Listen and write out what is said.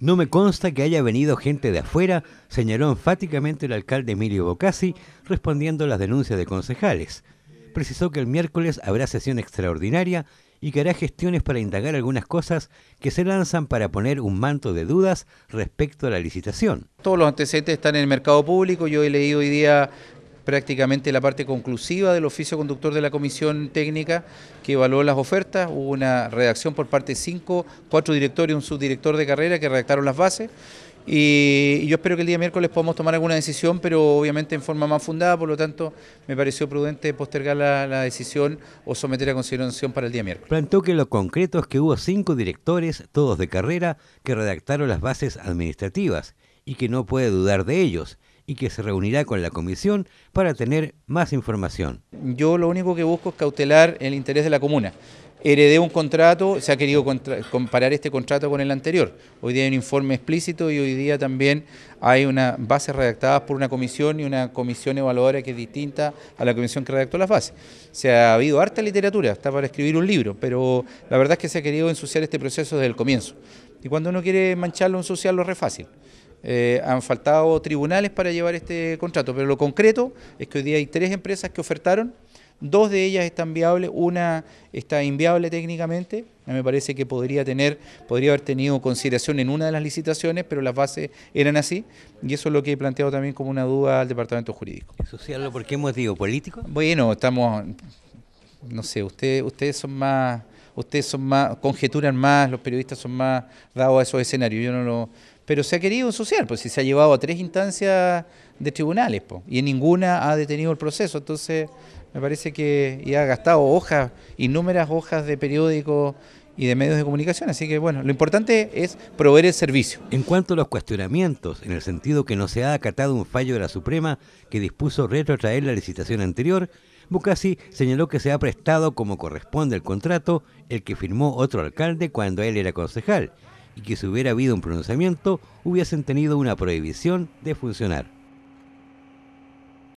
No me consta que haya venido gente de afuera, señaló enfáticamente el alcalde Emilio Bocasi, respondiendo a las denuncias de concejales. Precisó que el miércoles habrá sesión extraordinaria y que hará gestiones para indagar algunas cosas que se lanzan para poner un manto de dudas respecto a la licitación. Todos los antecedentes están en el mercado público. Yo he leído hoy día prácticamente la parte conclusiva del oficio conductor de la comisión técnica que evaluó las ofertas. Hubo una redacción por parte de cinco, cuatro directores y un subdirector de carrera que redactaron las bases. Y yo espero que el día miércoles podamos tomar alguna decisión, pero obviamente en forma más fundada, por lo tanto me pareció prudente postergar la, decisión o someter a consideración para el día miércoles. Plantó que lo concreto es que hubo cinco directores, todos de carrera, que redactaron las bases administrativas y que no puede dudar de ellos y que se reunirá con la comisión para tener más información. Yo lo único que busco es cautelar el interés de la comuna. Heredé un contrato, se ha querido comparar este contrato con el anterior. Hoy día hay un informe explícito y hoy día también hay unas bases redactadas por una comisión y una comisión evaluadora que es distinta a la comisión que redactó las bases. Se ha habido harta literatura, está para escribir un libro, pero la verdad es que se ha querido ensuciar este proceso desde el comienzo. Y cuando uno quiere mancharlo, ensuciarlo es re fácil. Eh, han faltado tribunales para llevar este contrato, pero lo concreto es que hoy día hay tres empresas que ofertaron, dos de ellas están viables, una está inviable técnicamente, me parece que podría tener, podría haber tenido consideración en una de las licitaciones, pero las bases eran así, y eso es lo que he planteado también como una duda al departamento jurídico. habla por qué digo ¿Político? Bueno, estamos, no sé, ustedes, ustedes son más ustedes son más, conjeturan más, los periodistas son más dados a esos escenarios. Yo no lo, pero se ha querido ensuciar, pues si se ha llevado a tres instancias de tribunales, y en ninguna ha detenido el proceso, entonces me parece que ha gastado hojas, innúmeras hojas de periódicos y de medios de comunicación. Así que bueno, lo importante es proveer el servicio. En cuanto a los cuestionamientos, en el sentido que no se ha acatado un fallo de la Suprema que dispuso retrotraer la licitación anterior, Bucasi señaló que se ha prestado como corresponde el contrato el que firmó otro alcalde cuando él era concejal y que si hubiera habido un pronunciamiento hubiesen tenido una prohibición de funcionar.